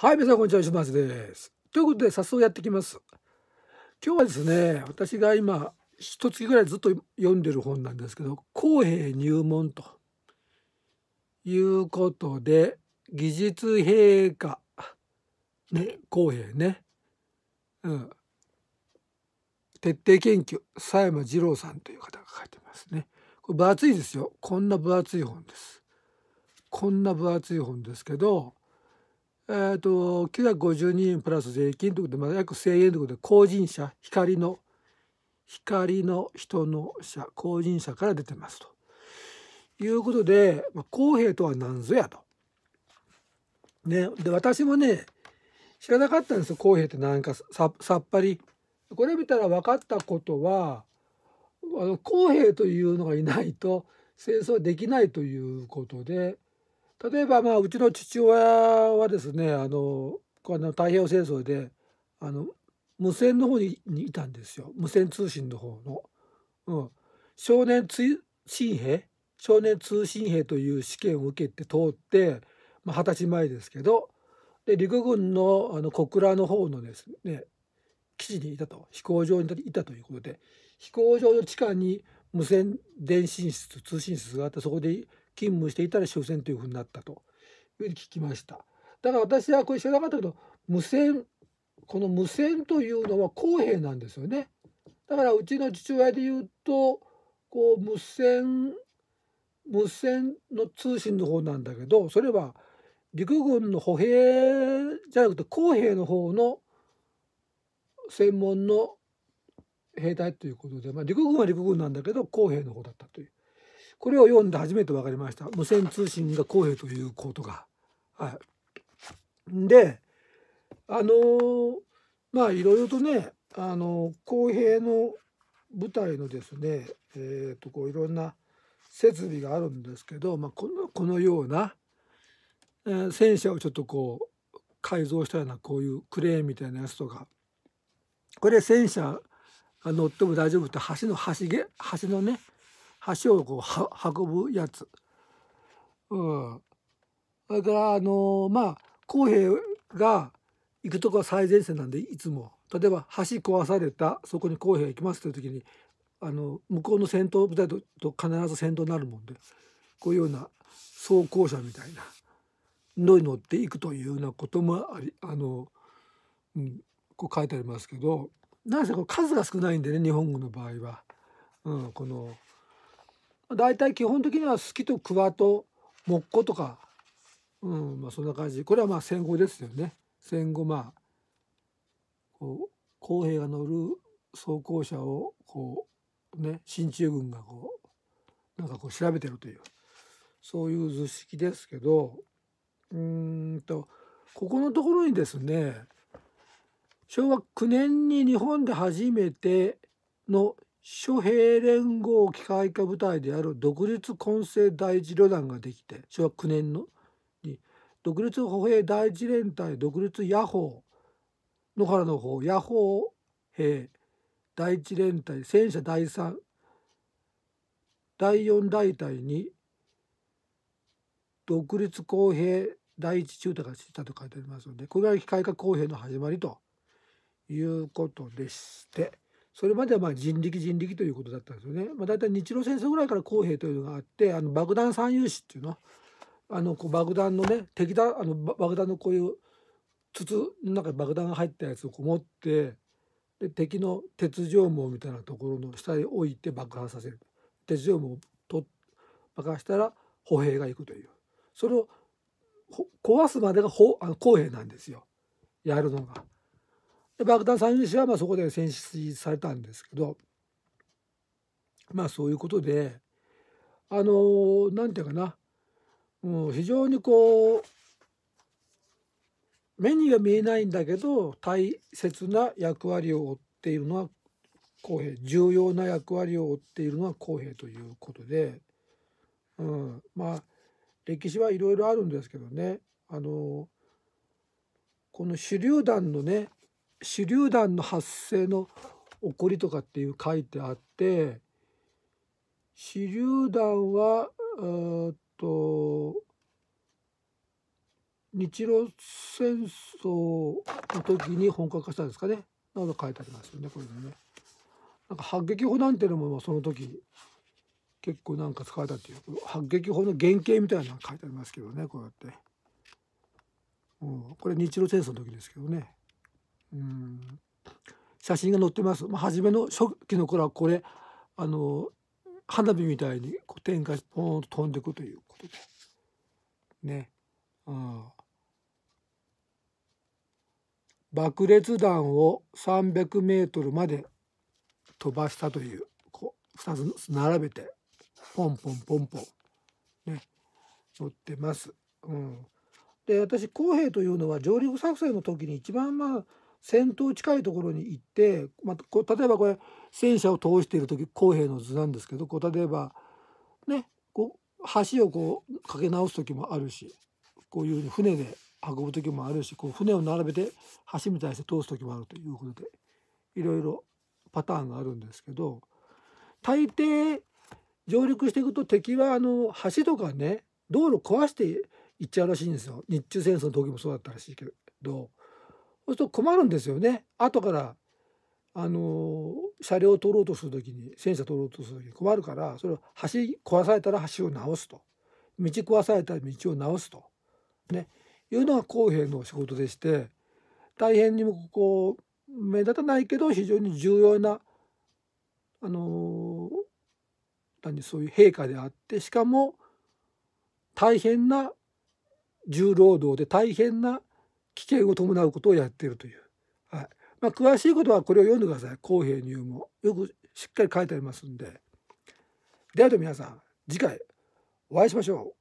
はい、皆さんこんにちは、石松です。ということで、早速やってきます。今日はですね、私が今、一月ぐらいずっと読んでる本なんですけど、公平入門ということで、技術陛下、ね、公平ね、うん、徹底研究、佐山二郎さんという方が書いてますね。これ分厚いですよ。こんな分厚い本です。こんな分厚い本ですけど、えーと、952円プラス税金ということで、まあ、約1,000円ということで公人者光の光の人の社公人者から出てますと。いうことで、まあ、公平とは何ぞやと。ね、で私もね知らなかったんですよ公平ってなんかさっぱり。これ見たら分かったことはあの公平というのがいないと戦争はできないということで例えばまあうちの父親はですねあのこの太平洋戦争であの無線の方にいたんですよ無線通信の方の。うん、少年通信兵少年通信兵という試験を受けて通って、まあ、歳前ですけどで陸軍のあの小倉の方のですね基地にいたと飛行場にいたということで飛行場の地下に無線電信室通信室があってそこで勤務していたら終戦というふうになったといううふに聞きました。だから私はこれ知らなかったけど無線この無線というのは公平なんですよね。だからうちの父親で言うとこう無線無線の通信の方なんだけどそれは陸軍の歩兵じゃなくて公兵の方の専門の兵隊ということで、まあ、陸軍は陸軍なんだけど公兵の方だったという。これを読んで初めて分かりました無線通信が公平ということが。はい、であのー、まあいろいろとね、あのー、公平の舞台のですね、えー、とこういろんな設備があるんですけど、まあ、このこのような、えー、戦車をちょっとこう改造したようなこういうクレーンみたいなやつとかこれ戦車乗っても大丈夫って橋の橋げ橋のね橋をこう運ぶやつ。うん、だからあのー、まあ公平が行くとこは最前線なんでいつも例えば橋壊されたそこに公平行きますという時にあの向こうの戦闘部隊と必ず戦闘になるもんでこういうような装甲車みたいなのに乗っていくというようなこともありあの、うん、こう書いてありますけどなぜこ数が少ないんでね日本軍の場合は、うん、この大体基本的には「好き」と「くわ」と「もっこ」とか、うんまあ、そんな感じこれはまあ戦後ですよね戦後まあこう公平が乗る装甲車をこうね進駐軍がこうなんかこう調べてるというそういう図式ですけどうんとここのところにですね昭和9年に日本で初めての諸兵連合機械化部隊である独立混成第一旅団ができて昭和9年のに独立歩兵第一連隊独立野砲野原の方野砲兵第一連隊戦車第三第四大隊に独立公平第一中隊がしたと書いてありますのでこれが機械化公平の始まりということでして。それまではまあ人力人力ということだったんですよね。まあ、大体日露戦争ぐらいから公平というのがあってあの爆弾三勇士っていうのあのこう爆弾のね敵だあの爆弾のこういう筒の中に爆弾が入ったやつをこう持ってで敵の鉄条網みたいなところの下に置いて爆破させる鉄条網をと爆破したら歩兵が行くというそれを壊すまでがあの公平なんですよやるのが。で爆弾三種はまあそこで戦死されたんですけどまあそういうことであの何て言うかなもう非常にこう目には見えないんだけど大切な役割を負っているのは公平重要な役割を負っているのは公平ということで、うん、まあ歴史はいろいろあるんですけどねあのこの手榴弾のね手榴弾の発生の起こりとかっていう書いてあって手榴弾はえっと日露戦争の時に本格化したんですかねなど書いてありますよねこれでね。なんか反撃砲なんていうのもその時結構なんか使われたっていう反撃砲の原型みたいなの書いてありますけどねこうやって、うん、これ日露戦争の時ですけどねうん写真が載ってます、まあ、初めの初期の頃はこれあの花火みたいにこう天下しポーンと飛んでいくということでねん、爆裂弾を300メートルまで飛ばしたというこう2つ並べてポンポンポンポンね載ってます。うん、で私公平というのは上陸作戦の時に一番まあ戦闘近いところに行って、まあ、こう例えばこれ戦車を通している時公平の図なんですけどこう例えばねこう橋をこうかけ直す時もあるしこういうふうに船で運ぶ時もあるしこう船を並べて橋に対して通す時もあるということでいろいろパターンがあるんですけど大抵上陸していくと敵はあの橋とかね道路壊していっちゃうらしいんですよ日中戦争の時もそうだったらしいけど。そうすると困るんですよね後からあの車両を取ろうとする時に戦車取ろうとする時に困るからそれを橋壊されたら橋を直すと道壊されたら道を直すと、ね、いうのが公平の仕事でして大変にもこう目立たないけど非常に重要なあの何そういう陛下であってしかも大変な重労働で大変な危険を伴うことをやっているという、はいまあ、詳しいことはこれを読んでください公平入もよくしっかり書いてありますんでではと皆さん次回お会いしましょう。